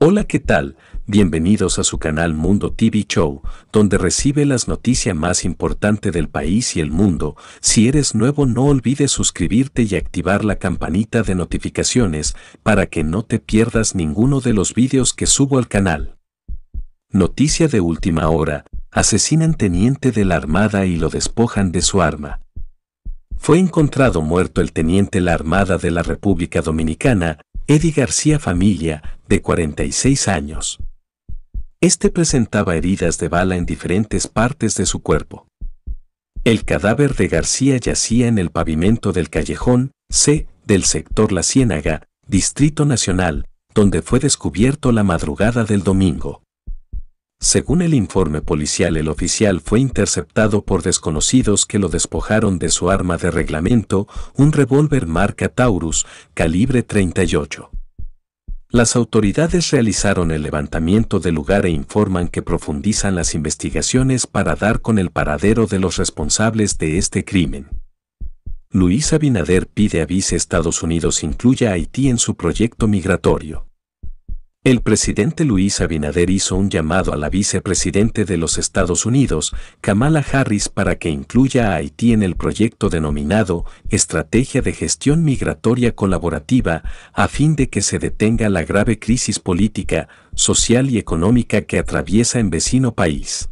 Hola, ¿qué tal? Bienvenidos a su canal Mundo TV Show, donde recibe las noticias más importantes del país y el mundo. Si eres nuevo no olvides suscribirte y activar la campanita de notificaciones para que no te pierdas ninguno de los vídeos que subo al canal. Noticia de última hora, asesinan teniente de la Armada y lo despojan de su arma. Fue encontrado muerto el teniente de la Armada de la República Dominicana, Eddie García Familia, de 46 años. Este presentaba heridas de bala en diferentes partes de su cuerpo. El cadáver de García yacía en el pavimento del callejón C del sector La Ciénaga, Distrito Nacional, donde fue descubierto la madrugada del domingo. Según el informe policial, el oficial fue interceptado por desconocidos que lo despojaron de su arma de reglamento, un revólver marca Taurus, calibre 38. Las autoridades realizaron el levantamiento del lugar e informan que profundizan las investigaciones para dar con el paradero de los responsables de este crimen. Luis Abinader pide a vice Estados Unidos incluya a Haití en su proyecto migratorio. El presidente Luis Abinader hizo un llamado a la vicepresidente de los Estados Unidos, Kamala Harris, para que incluya a Haití en el proyecto denominado Estrategia de Gestión Migratoria Colaborativa, a fin de que se detenga la grave crisis política, social y económica que atraviesa en vecino país.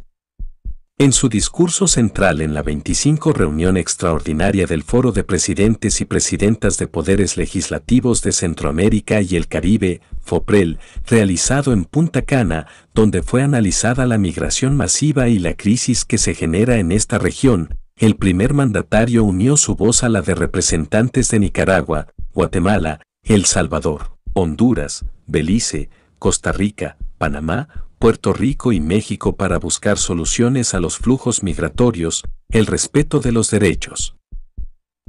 En su discurso central en la 25 reunión extraordinaria del Foro de Presidentes y Presidentas de Poderes Legislativos de Centroamérica y el Caribe, FOPREL, realizado en Punta Cana, donde fue analizada la migración masiva y la crisis que se genera en esta región, el primer mandatario unió su voz a la de representantes de Nicaragua, Guatemala, El Salvador, Honduras, Belice, Costa Rica, Panamá, Puerto Rico y México para buscar soluciones a los flujos migratorios, el respeto de los derechos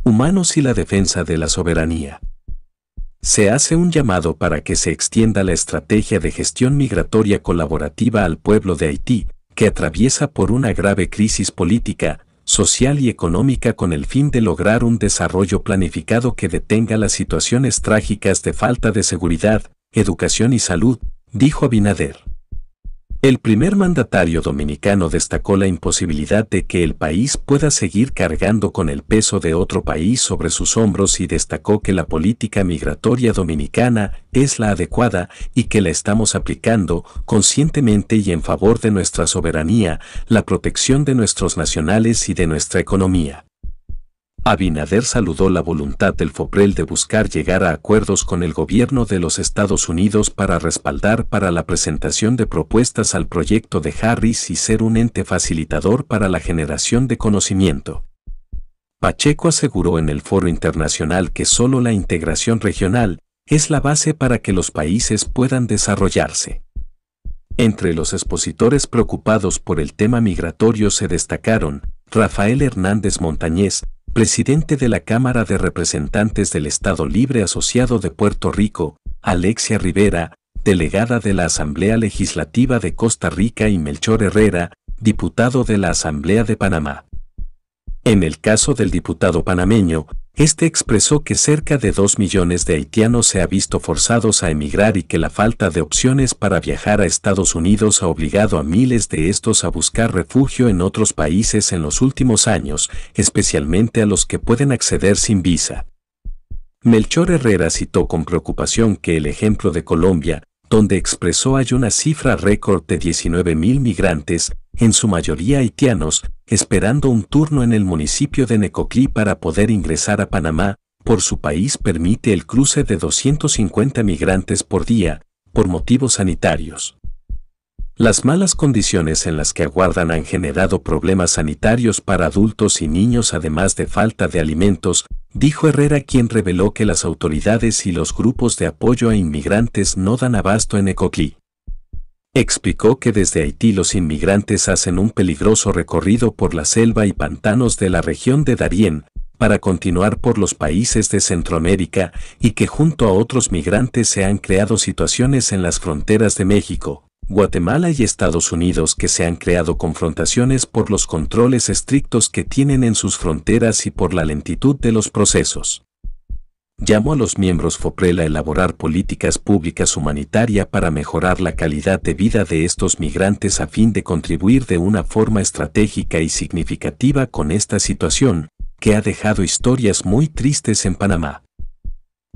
humanos y la defensa de la soberanía. Se hace un llamado para que se extienda la estrategia de gestión migratoria colaborativa al pueblo de Haití, que atraviesa por una grave crisis política, social y económica con el fin de lograr un desarrollo planificado que detenga las situaciones trágicas de falta de seguridad, educación y salud, dijo Abinader. El primer mandatario dominicano destacó la imposibilidad de que el país pueda seguir cargando con el peso de otro país sobre sus hombros y destacó que la política migratoria dominicana es la adecuada y que la estamos aplicando conscientemente y en favor de nuestra soberanía, la protección de nuestros nacionales y de nuestra economía. Abinader saludó la voluntad del FOPREL de buscar llegar a acuerdos con el gobierno de los Estados Unidos para respaldar para la presentación de propuestas al proyecto de Harris y ser un ente facilitador para la generación de conocimiento. Pacheco aseguró en el foro internacional que solo la integración regional es la base para que los países puedan desarrollarse. Entre los expositores preocupados por el tema migratorio se destacaron Rafael Hernández Montañez, presidente de la Cámara de Representantes del Estado Libre Asociado de Puerto Rico, Alexia Rivera, delegada de la Asamblea Legislativa de Costa Rica y Melchor Herrera, diputado de la Asamblea de Panamá. En el caso del diputado panameño, este expresó que cerca de 2 millones de haitianos se ha visto forzados a emigrar y que la falta de opciones para viajar a Estados Unidos ha obligado a miles de estos a buscar refugio en otros países en los últimos años, especialmente a los que pueden acceder sin visa. Melchor Herrera citó con preocupación que el ejemplo de Colombia, donde expresó hay una cifra récord de 19.000 migrantes, en su mayoría haitianos, esperando un turno en el municipio de Necoclí para poder ingresar a Panamá, por su país permite el cruce de 250 migrantes por día, por motivos sanitarios. Las malas condiciones en las que aguardan han generado problemas sanitarios para adultos y niños además de falta de alimentos, dijo Herrera quien reveló que las autoridades y los grupos de apoyo a inmigrantes no dan abasto en Necoclí explicó que desde Haití los inmigrantes hacen un peligroso recorrido por la selva y pantanos de la región de Darién, para continuar por los países de Centroamérica y que junto a otros migrantes se han creado situaciones en las fronteras de México, Guatemala y Estados Unidos que se han creado confrontaciones por los controles estrictos que tienen en sus fronteras y por la lentitud de los procesos llamó a los miembros FOPREL a elaborar políticas públicas humanitarias para mejorar la calidad de vida de estos migrantes a fin de contribuir de una forma estratégica y significativa con esta situación, que ha dejado historias muy tristes en Panamá.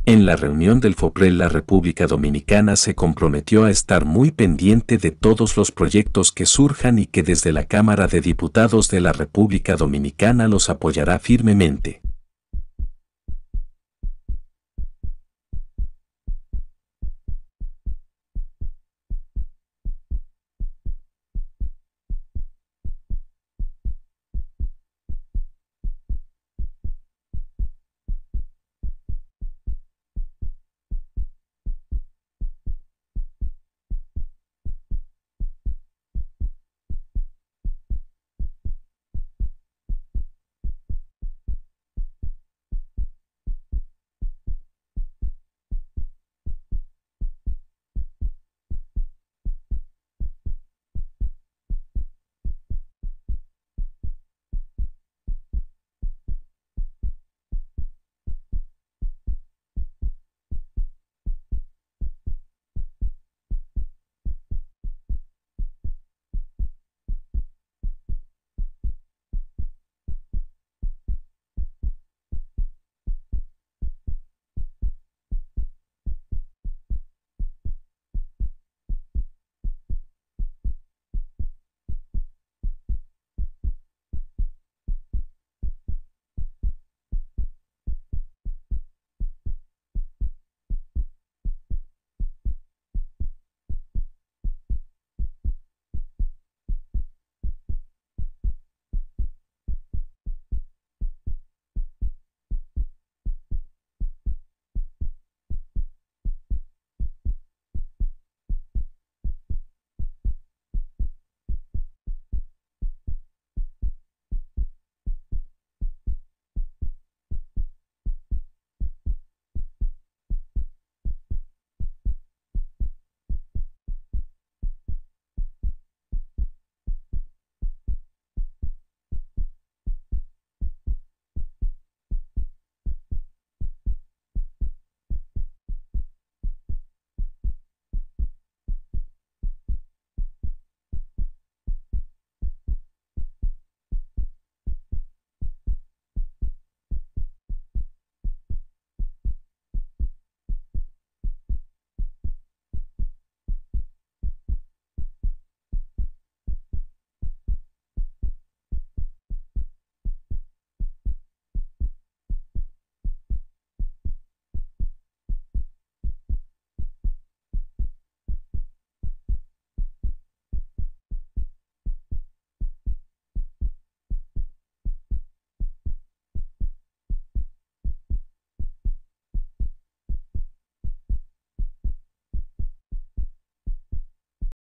En la reunión del FOPREL la República Dominicana se comprometió a estar muy pendiente de todos los proyectos que surjan y que desde la Cámara de Diputados de la República Dominicana los apoyará firmemente.